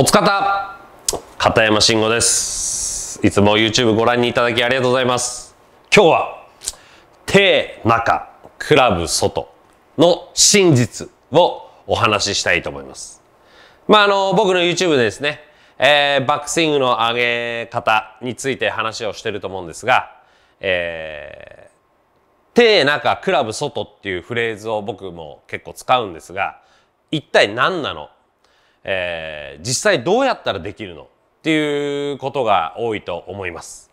おつかた片山慎吾です。いつも YouTube ご覧にいただきありがとうございます。今日は、手中、クラブ外の真実をお話ししたいと思います。まあ、あの、僕の YouTube でですね、えー、バックスイングの上げ方について話をしてると思うんですが、えー、手中、クラブ外っていうフレーズを僕も結構使うんですが、一体何なのえー、実際どうやったらできるのっていうことが多いと思います。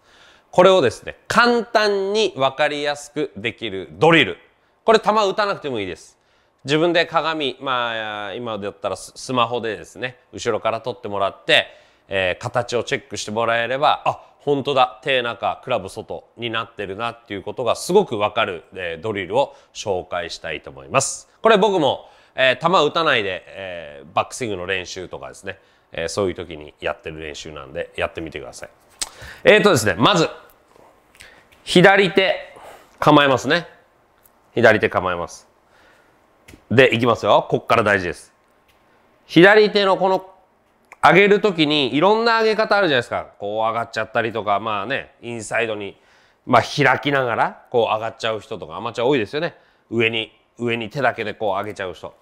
これをですね、簡単にわかりやすくできるドリル。これ球打たなくてもいいです。自分で鏡、まあ今だったらスマホでですね、後ろから撮ってもらって、えー、形をチェックしてもらえれば、あ、本当だ、手中、クラブ外になってるなっていうことがすごくわかる、えー、ドリルを紹介したいと思います。これ僕もえー、球打たないで、えー、バックスイングの練習とかですね、えー、そういう時にやってる練習なんで、やってみてください。えーとですね、まず、左手構えますね。左手構えます。で、いきますよ。こっから大事です。左手のこの上げる時にいろんな上げ方あるじゃないですか。こう上がっちゃったりとか、まあね、インサイドに、まあ、開きながらこう上がっちゃう人とかアマチュア多いですよね。上に上に手だけでこう上げちゃう人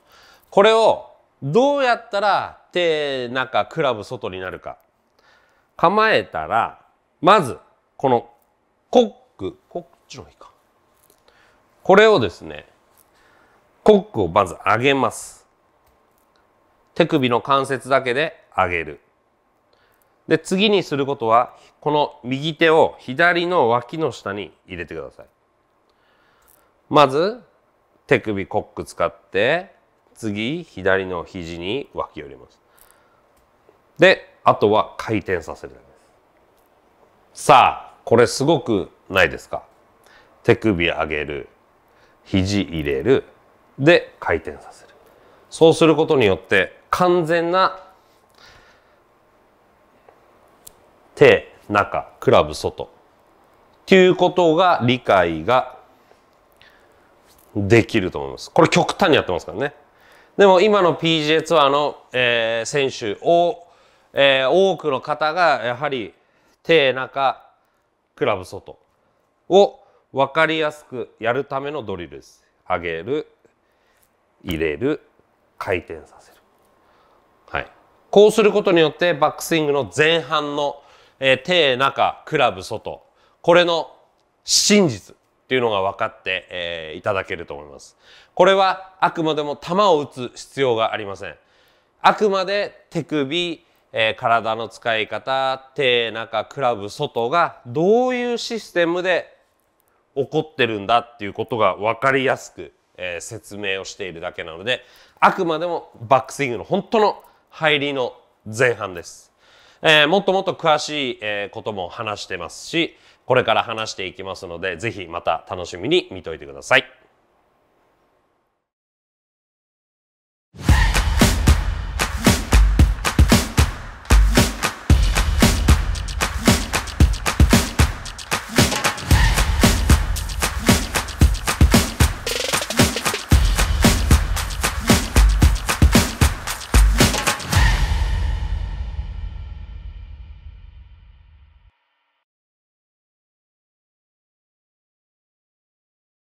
これをどうやったら手中クラブ外になるか構えたらまずこのコックこっちの方がいいかこれをですねコックをまず上げます手首の関節だけで上げるで次にすることはこの右手を左の脇の下に入れてくださいまず手首コック使って次左の肘に脇寄りますであとは回転させるさあこれすごくないですか手首上げる肘入れるで回転させるそうすることによって完全な手中クラブ外っていうことが理解ができると思います。これ極端にやってますからね。でも今の PGA ツアーの、えー、選手を、えー、多くの方がやはり手中、クラブ外を分かりやすくやるためのドリルです。上げる、入れる、回転させる。はい。こうすることによってバックスイングの前半の、えー、手中、クラブ外、これの真実っていうのが分かって、えー、いただけると思います。これはあくまでも球を打つ必要がありません。あくまで手首、えー、体の使い方、手、中、クラブ、外がどういうシステムで起こってるんだっていうことが分かりやすく、えー、説明をしているだけなので、あくまでもバックスイングの本当の入りの前半です。えー、もっともっと詳しい、えことも話してますし、これから話していきますので、ぜひまた楽しみに見といてください。